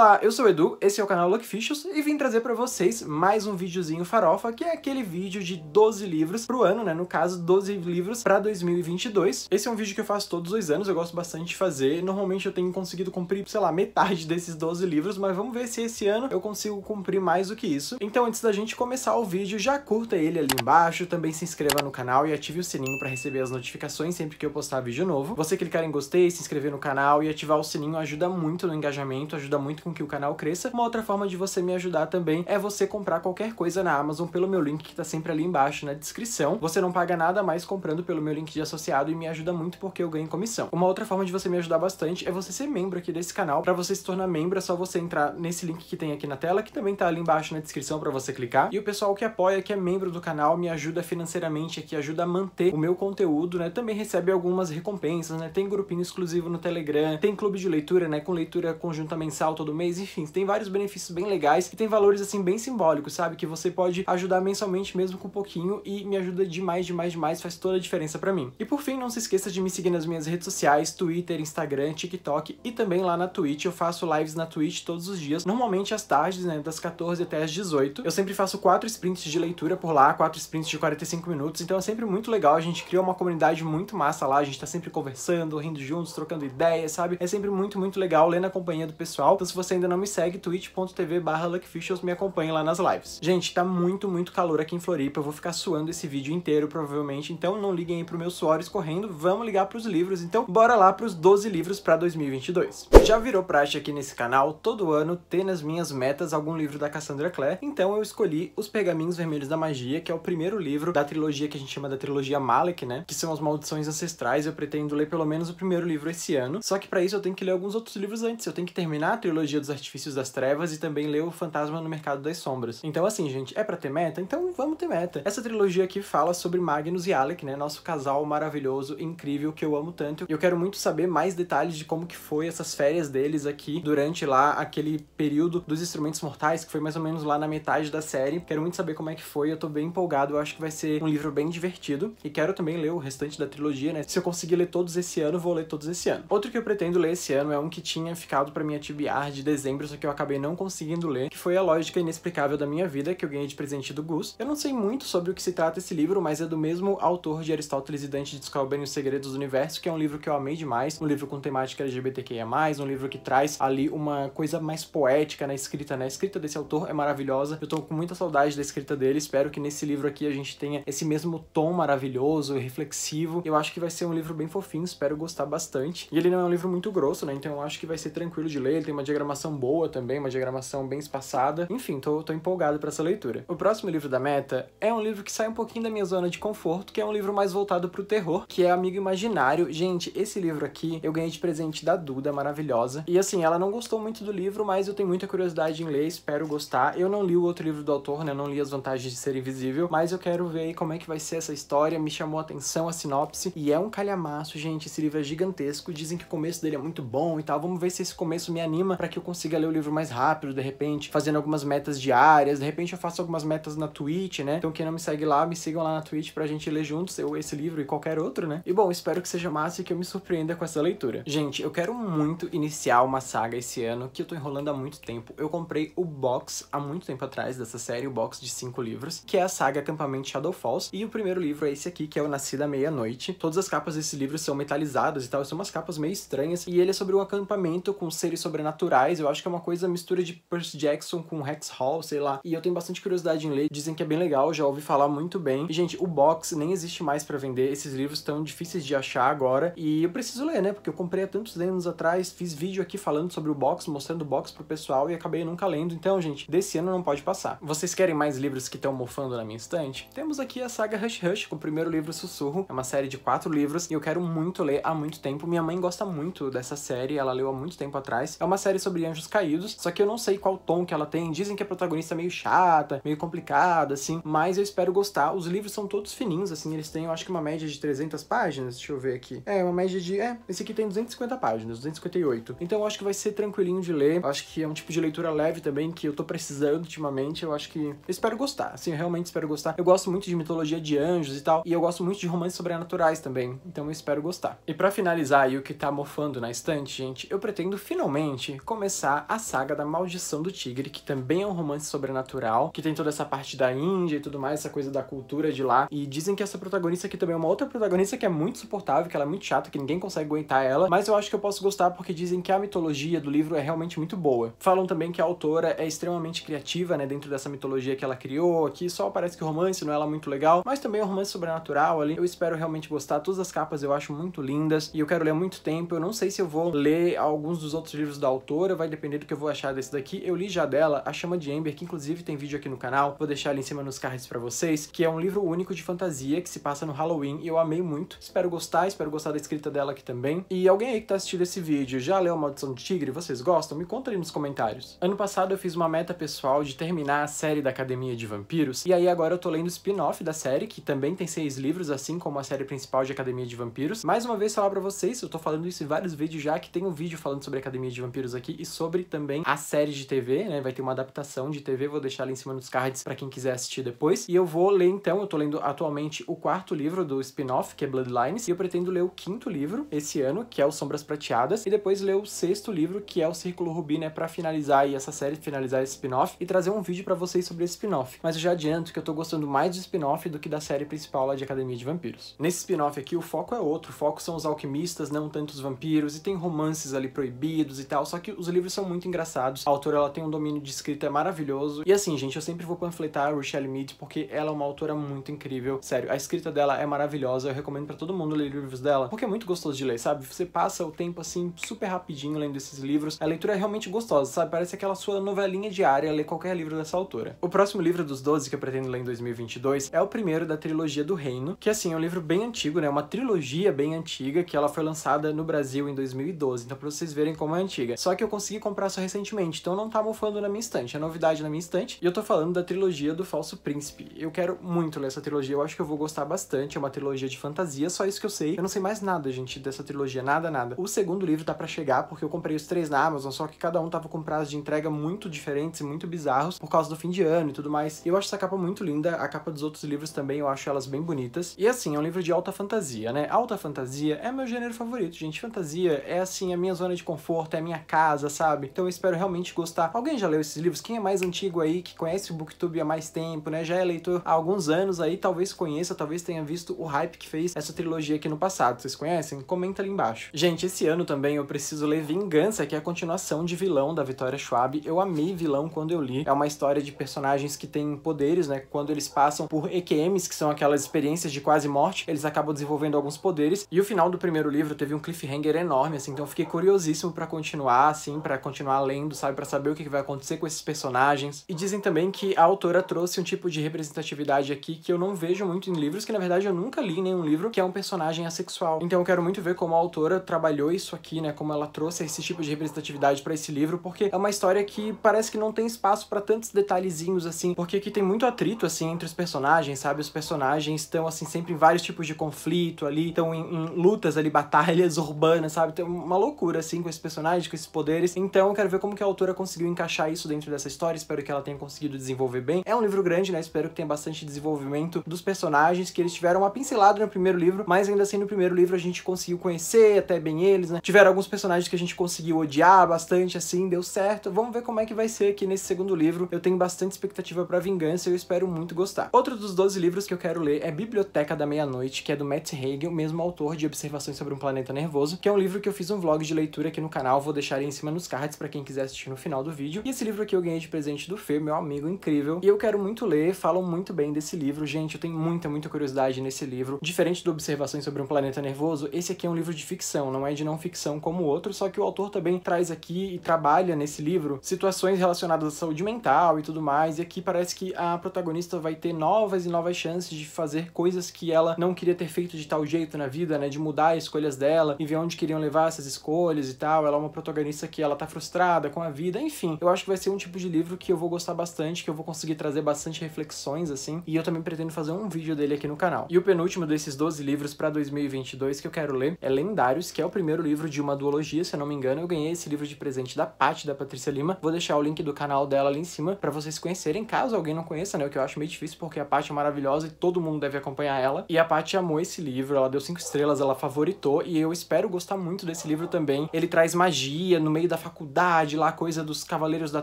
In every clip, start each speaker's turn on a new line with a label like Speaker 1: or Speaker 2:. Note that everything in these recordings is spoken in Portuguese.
Speaker 1: Olá, eu sou o Edu, esse é o canal Luckfishers e vim trazer para vocês mais um videozinho farofa, que é aquele vídeo de 12 livros pro ano, né, no caso 12 livros para 2022. Esse é um vídeo que eu faço todos os anos, eu gosto bastante de fazer. Normalmente eu tenho conseguido cumprir, sei lá, metade desses 12 livros, mas vamos ver se esse ano eu consigo cumprir mais do que isso. Então, antes da gente começar o vídeo, já curta ele ali embaixo, também se inscreva no canal e ative o sininho para receber as notificações sempre que eu postar vídeo novo. Você clicar em gostei, se inscrever no canal e ativar o sininho ajuda muito no engajamento, ajuda muito com que o canal cresça. Uma outra forma de você me ajudar também é você comprar qualquer coisa na Amazon pelo meu link que tá sempre ali embaixo na descrição. Você não paga nada mais comprando pelo meu link de associado e me ajuda muito porque eu ganho comissão. Uma outra forma de você me ajudar bastante é você ser membro aqui desse canal. Para você se tornar membro é só você entrar nesse link que tem aqui na tela, que também tá ali embaixo na descrição para você clicar. E o pessoal que apoia, que é membro do canal, me ajuda financeiramente aqui, ajuda a manter o meu conteúdo, né? Também recebe algumas recompensas, né? Tem grupinho exclusivo no Telegram, tem clube de leitura, né? Com leitura conjunta mensal todo mês, enfim, tem vários benefícios bem legais e tem valores assim bem simbólicos, sabe? Que você pode ajudar mensalmente mesmo com um pouquinho e me ajuda demais, demais, demais, faz toda a diferença para mim. E por fim, não se esqueça de me seguir nas minhas redes sociais, Twitter, Instagram, TikTok e também lá na Twitch. Eu faço lives na Twitch todos os dias, normalmente às tardes, né, das 14 até às 18. Eu sempre faço quatro sprints de leitura por lá, quatro sprints de 45 minutos, então é sempre muito legal, a gente cria uma comunidade muito massa lá, a gente tá sempre conversando, rindo juntos, trocando ideias, sabe? É sempre muito, muito legal ler na companhia do pessoal. Então se você ainda não me segue, twitch.tv barra luckfishers, me acompanhe lá nas lives. Gente, tá muito, muito calor aqui em Floripa, eu vou ficar suando esse vídeo inteiro, provavelmente, então não liguem aí pro meu suor escorrendo, vamos ligar pros livros, então bora lá pros 12 livros pra 2022. Já virou praxe aqui nesse canal, todo ano, ter nas minhas metas algum livro da Cassandra Clare, então eu escolhi Os Pergaminhos Vermelhos da Magia, que é o primeiro livro da trilogia que a gente chama da trilogia Malek, né, que são as Maldições Ancestrais, eu pretendo ler pelo menos o primeiro livro esse ano, só que para isso eu tenho que ler alguns outros livros antes, eu tenho que terminar a trilogia Trilogia dos Artifícios das Trevas e também leu Fantasma no Mercado das Sombras. Então, assim, gente, é para ter meta? Então vamos ter meta. Essa trilogia aqui fala sobre Magnus e Alec, né? Nosso casal maravilhoso, incrível, que eu amo tanto. E eu quero muito saber mais detalhes de como que foi essas férias deles aqui durante lá aquele período dos instrumentos mortais, que foi mais ou menos lá na metade da série. Quero muito saber como é que foi, eu tô bem empolgado, eu acho que vai ser um livro bem divertido. E quero também ler o restante da trilogia, né? Se eu conseguir ler todos esse ano, vou ler todos esse ano. Outro que eu pretendo ler esse ano é um que tinha ficado pra minha TBR de dezembro, só que eu acabei não conseguindo ler, que foi A Lógica Inexplicável da Minha Vida, que eu ganhei de presente do Gus. Eu não sei muito sobre o que se trata esse livro, mas é do mesmo autor de Aristóteles e Dante Descalbem os Segredos do Universo, que é um livro que eu amei demais, um livro com temática LGBTQIA+, um livro que traz ali uma coisa mais poética na escrita, né? A escrita desse autor é maravilhosa, eu tô com muita saudade da escrita dele, espero que nesse livro aqui a gente tenha esse mesmo tom maravilhoso, reflexivo, eu acho que vai ser um livro bem fofinho, espero gostar bastante. E ele não é um livro muito grosso, né? Então eu acho que vai ser tranquilo de ler, ele tem uma diagramação diagramação boa também, uma diagramação bem espaçada. Enfim, tô, tô empolgado para essa leitura. O próximo livro da Meta é um livro que sai um pouquinho da minha zona de conforto, que é um livro mais voltado pro terror, que é Amigo Imaginário. Gente, esse livro aqui eu ganhei de presente da Duda, maravilhosa. E assim, ela não gostou muito do livro, mas eu tenho muita curiosidade em ler, espero gostar. Eu não li o outro livro do autor, né? Eu não li as vantagens de ser invisível, mas eu quero ver como é que vai ser essa história. Me chamou a atenção a sinopse e é um calhamaço, gente. Esse livro é gigantesco. Dizem que o começo dele é muito bom e tal. Vamos ver se esse começo me anima para que que eu consiga ler o livro mais rápido, de repente, fazendo algumas metas diárias, de repente eu faço algumas metas na Twitch, né? Então quem não me segue lá, me sigam lá na Twitch pra gente ler juntos eu esse livro e qualquer outro, né? E bom, espero que seja massa e que eu me surpreenda com essa leitura. Gente, eu quero muito iniciar uma saga esse ano que eu tô enrolando há muito tempo. Eu comprei o box há muito tempo atrás dessa série, o box de cinco livros, que é a saga Acampamento Shadow Falls, e o primeiro livro é esse aqui, que é o Nascida à Meia-Noite. Todas as capas desse livro são metalizadas e tal, são umas capas meio estranhas, e ele é sobre um acampamento com seres sobrenaturais eu acho que é uma coisa mistura de Percy Jackson com Rex Hall, sei lá. E eu tenho bastante curiosidade em ler, dizem que é bem legal, já ouvi falar muito bem. E, gente, o box nem existe mais para vender, esses livros estão difíceis de achar agora. E eu preciso ler, né? Porque eu comprei há tantos anos atrás, fiz vídeo aqui falando sobre o box, mostrando o box pro pessoal e acabei nunca lendo. Então, gente, desse ano não pode passar. Vocês querem mais livros que estão mofando na minha estante? Temos aqui a saga Hush Hush, com o primeiro livro Sussurro. É uma série de quatro livros e eu quero muito ler há muito tempo. Minha mãe gosta muito dessa série, ela leu há muito tempo atrás. É uma série sobre sobre Anjos Caídos, só que eu não sei qual tom que ela tem. Dizem que a protagonista é meio chata, meio complicada, assim, mas eu espero gostar. Os livros são todos fininhos, assim, eles têm, eu acho que uma média de 300 páginas, deixa eu ver aqui. É, uma média de, é, esse aqui tem 250 páginas, 258. Então eu acho que vai ser tranquilinho de ler, eu acho que é um tipo de leitura leve também que eu tô precisando ultimamente, eu acho que eu espero gostar, assim, eu realmente espero gostar. Eu gosto muito de mitologia de anjos e tal, e eu gosto muito de romances sobrenaturais também, então eu espero gostar. E para finalizar aí o que tá mofando na estante, gente, eu pretendo finalmente começar começar a saga da Maldição do Tigre, que também é um romance sobrenatural, que tem toda essa parte da Índia e tudo mais, essa coisa da cultura de lá. E dizem que essa protagonista aqui também é uma outra protagonista que é muito suportável, que ela é muito chata, que ninguém consegue aguentar ela, mas eu acho que eu posso gostar porque dizem que a mitologia do livro é realmente muito boa. Falam também que a autora é extremamente criativa, né, dentro dessa mitologia que ela criou, aqui só parece que o romance não é muito legal, mas também é um romance sobrenatural ali. Eu espero realmente gostar, todas as capas eu acho muito lindas e eu quero ler há muito tempo. Eu não sei se eu vou ler alguns dos outros livros da autora, vai depender do que eu vou achar desse daqui. Eu li já dela, A Chama de Ember, que inclusive tem vídeo aqui no canal, vou deixar ali em cima nos cards para vocês, que é um livro único de fantasia que se passa no Halloween e eu amei muito. Espero gostar, espero gostar da escrita dela aqui também. E alguém aí que tá assistindo esse vídeo já leu Maldição do Tigre? Vocês gostam? Me conta aí nos comentários. Ano passado eu fiz uma meta pessoal de terminar a série da Academia de Vampiros, e aí agora eu tô lendo o spin-off da série, que também tem seis livros, assim como a série principal de Academia de Vampiros. Mais uma vez falar pra vocês, eu tô falando isso em vários vídeos já, que tem um vídeo falando sobre Academia de Vampiros aqui, e sobre também a série de TV, né? Vai ter uma adaptação de TV, vou deixar ali em cima nos cards para quem quiser assistir depois. E eu vou ler então, eu tô lendo atualmente o quarto livro do spin-off, que é Bloodlines, e eu pretendo ler o quinto livro esse ano, que é o Sombras Prateadas, e depois ler o sexto livro, que é o Círculo Rubi, né, para finalizar aí essa série, finalizar esse spin-off e trazer um vídeo para vocês sobre esse spin-off. Mas eu já adianto que eu tô gostando mais do spin-off do que da série principal lá de Academia de Vampiros. Nesse spin-off aqui o foco é outro, o foco são os alquimistas, não tanto os vampiros, e tem romances ali proibidos e tal, só que os os livros são muito engraçados. A autora ela tem um domínio de escrita maravilhoso. E assim, gente, eu sempre vou panfletar a Rochelle Mead porque ela é uma autora muito incrível. Sério, a escrita dela é maravilhosa. Eu recomendo para todo mundo ler livros dela, porque é muito gostoso de ler, sabe? Você passa o tempo assim super rapidinho lendo esses livros. A leitura é realmente gostosa, sabe? Parece aquela sua novelinha diária ler qualquer livro dessa autora. O próximo livro dos 12 que eu pretendo ler em 2022 é o primeiro da trilogia do Reino, que assim, é um livro bem antigo, né? Uma trilogia bem antiga que ela foi lançada no Brasil em 2012. Então, para vocês verem como é antiga. Só que eu consegui comprar só recentemente, então não tá mofando na minha estante. É novidade na minha estante. E eu tô falando da trilogia do Falso Príncipe. Eu quero muito ler essa trilogia, eu acho que eu vou gostar bastante. É uma trilogia de fantasia, só isso que eu sei. Eu não sei mais nada, gente, dessa trilogia, nada, nada. O segundo livro tá para chegar, porque eu comprei os três na Amazon, só que cada um tava com prazos de entrega muito diferentes e muito bizarros por causa do fim de ano e tudo mais. Eu acho essa capa muito linda, a capa dos outros livros também, eu acho elas bem bonitas. E assim, é um livro de alta fantasia, né? Alta fantasia é meu gênero favorito, gente. Fantasia é assim, a minha zona de conforto, é a minha casa, sabe? Então eu espero realmente gostar. Alguém já leu esses livros? Quem é mais antigo aí, que conhece o Booktube há mais tempo, né? Já é leitor há alguns anos aí, talvez conheça, talvez tenha visto o hype que fez essa trilogia aqui no passado. Vocês conhecem? Comenta ali embaixo. Gente, esse ano também eu preciso ler Vingança, que é a continuação de Vilão da Vitória Schwab. Eu amei Vilão quando eu li. É uma história de personagens que têm poderes, né? Quando eles passam por EQMs, que são aquelas experiências de quase morte, eles acabam desenvolvendo alguns poderes. E o final do primeiro livro teve um cliffhanger enorme, assim, então eu fiquei curiosíssimo para continuar, assim, Assim, para continuar lendo, sabe? para saber o que vai acontecer com esses personagens. E dizem também que a autora trouxe um tipo de representatividade aqui que eu não vejo muito em livros, que na verdade eu nunca li nenhum livro que é um personagem assexual. Então eu quero muito ver como a autora trabalhou isso aqui, né? Como ela trouxe esse tipo de representatividade para esse livro, porque é uma história que parece que não tem espaço para tantos detalhezinhos assim, porque aqui tem muito atrito assim entre os personagens, sabe? Os personagens estão assim sempre em vários tipos de conflito ali, estão em, em lutas ali, batalhas urbanas, sabe? Tem uma loucura assim com esses personagens, com esses poderes deles. Então eu quero ver como que a autora conseguiu encaixar isso dentro dessa história, espero que ela tenha conseguido desenvolver bem. É um livro grande, né? Espero que tenha bastante desenvolvimento dos personagens, que eles tiveram uma pincelada no primeiro livro, mas ainda assim no primeiro livro a gente conseguiu conhecer até bem eles, né? Tiveram alguns personagens que a gente conseguiu odiar bastante, assim, deu certo. Vamos ver como é que vai ser aqui nesse segundo livro. Eu tenho bastante expectativa pra vingança e eu espero muito gostar. Outro dos 12 livros que eu quero ler é Biblioteca da Meia-Noite, que é do Matt Hegel, mesmo autor de Observações sobre um Planeta Nervoso, que é um livro que eu fiz um vlog de leitura aqui no canal, vou deixar aí em cima no nos cards para quem quiser assistir no final do vídeo. E esse livro aqui eu ganhei de presente do Fer, meu amigo incrível. E eu quero muito ler, falam muito bem desse livro. Gente, eu tenho muita, muita curiosidade nesse livro. Diferente do Observações sobre um Planeta Nervoso, esse aqui é um livro de ficção, não é de não ficção como o outro, só que o autor também traz aqui e trabalha nesse livro situações relacionadas à saúde mental e tudo mais. E aqui parece que a protagonista vai ter novas e novas chances de fazer coisas que ela não queria ter feito de tal jeito na vida, né? De mudar as escolhas dela e ver onde queriam levar essas escolhas e tal. Ela é uma protagonista que porque ela tá frustrada com a vida, enfim. Eu acho que vai ser um tipo de livro que eu vou gostar bastante, que eu vou conseguir trazer bastante reflexões, assim, e eu também pretendo fazer um vídeo dele aqui no canal. E o penúltimo desses 12 livros para 2022 que eu quero ler é Lendários, que é o primeiro livro de uma duologia, se eu não me engano. Eu ganhei esse livro de presente da Paty, da Patrícia Lima. Vou deixar o link do canal dela ali em cima para vocês conhecerem, caso alguém não conheça, né? O que eu acho meio difícil, porque a Paty é maravilhosa e todo mundo deve acompanhar ela. E a Paty amou esse livro, ela deu cinco estrelas, ela favoritou, e eu espero gostar muito desse livro também. Ele traz magia no meio da faculdade, lá coisa dos Cavaleiros da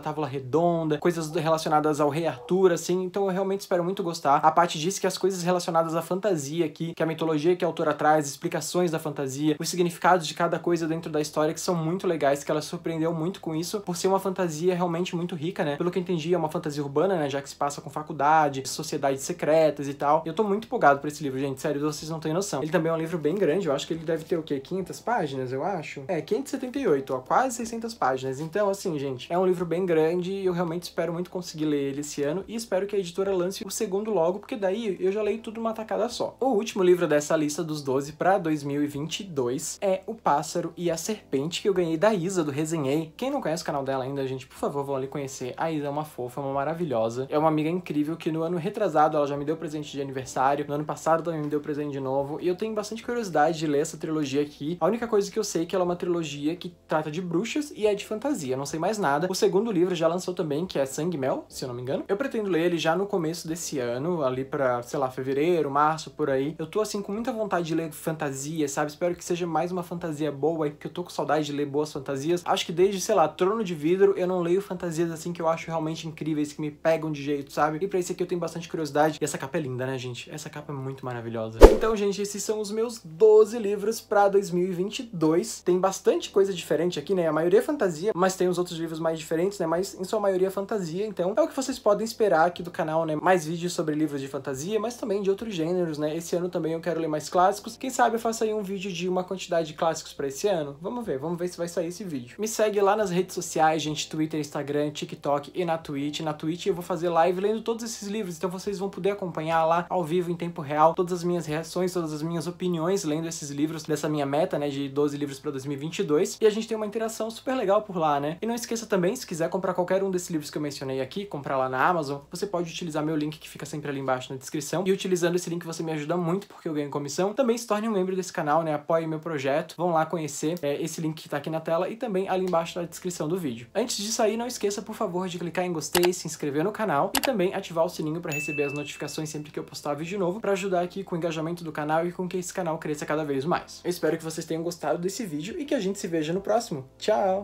Speaker 1: Távola Redonda, coisas relacionadas ao Rei Arthur, assim, então eu realmente espero muito gostar. A Paty disse que é as coisas relacionadas à fantasia aqui, que a mitologia que a autora traz, explicações da fantasia, os significados de cada coisa dentro da história que são muito legais, que ela surpreendeu muito com isso, por ser uma fantasia realmente muito rica, né? Pelo que eu entendi, é uma fantasia urbana, né, já que se passa com faculdade, sociedades secretas e tal. Eu tô muito empolgado por esse livro, gente, sério, vocês não têm noção. Ele também é um livro bem grande, eu acho que ele deve ter o quê? 500 páginas, eu acho? É, 578, ó, quase 600 600 páginas. Então, assim, gente, é um livro bem grande e eu realmente espero muito conseguir ler ele esse ano e espero que a editora lance o segundo logo, porque daí eu já leio tudo numa tacada só. O último livro dessa lista dos 12 para 2022 é O Pássaro e a Serpente, que eu ganhei da Isa, do Resenhei. Quem não conhece o canal dela ainda, gente, por favor, vão ali conhecer. A Isa é uma fofa, é uma maravilhosa, é uma amiga incrível que no ano retrasado ela já me deu presente de aniversário, no ano passado também me deu presente de novo, e eu tenho bastante curiosidade de ler essa trilogia aqui. A única coisa que eu sei é que ela é uma trilogia que trata de bruxas, e é de fantasia, não sei mais nada. O segundo livro já lançou também, que é Sangue Mel, se eu não me engano. Eu pretendo ler ele já no começo desse ano, ali pra, sei lá, fevereiro, março, por aí. Eu tô, assim, com muita vontade de ler fantasia, sabe? Espero que seja mais uma fantasia boa, porque eu tô com saudade de ler boas fantasias. Acho que desde, sei lá, Trono de Vidro, eu não leio fantasias, assim, que eu acho realmente incríveis, que me pegam de jeito, sabe? E pra esse aqui eu tenho bastante curiosidade. E essa capa é linda, né, gente? Essa capa é muito maravilhosa. Então, gente, esses são os meus 12 livros pra 2022. Tem bastante coisa diferente aqui, né? A maioria fantasia, mas tem os outros livros mais diferentes, né? Mas em sua maioria é fantasia, então é o que vocês podem esperar aqui do canal, né? Mais vídeos sobre livros de fantasia, mas também de outros gêneros, né? Esse ano também eu quero ler mais clássicos. Quem sabe eu faço aí um vídeo de uma quantidade de clássicos para esse ano? Vamos ver, vamos ver se vai sair esse vídeo. Me segue lá nas redes sociais, gente, Twitter, Instagram, TikTok e na Twitch. Na Twitch eu vou fazer live lendo todos esses livros, então vocês vão poder acompanhar lá ao vivo em tempo real todas as minhas reações, todas as minhas opiniões lendo esses livros dessa minha meta, né, de 12 livros para 2022. E a gente tem uma interação super super legal por lá, né? E não esqueça também, se quiser comprar qualquer um desses livros que eu mencionei aqui, comprar lá na Amazon, você pode utilizar meu link que fica sempre ali embaixo na descrição. E utilizando esse link você me ajuda muito porque eu ganho comissão. Também se torne um membro desse canal, né? Apoie meu projeto. Vão lá conhecer é, esse link que tá aqui na tela e também ali embaixo na descrição do vídeo. Antes de sair, não esqueça, por favor, de clicar em gostei, se inscrever no canal e também ativar o sininho para receber as notificações sempre que eu postar vídeo novo para ajudar aqui com o engajamento do canal e com que esse canal cresça cada vez mais. Eu espero que vocês tenham gostado desse vídeo e que a gente se veja no próximo. Tchau!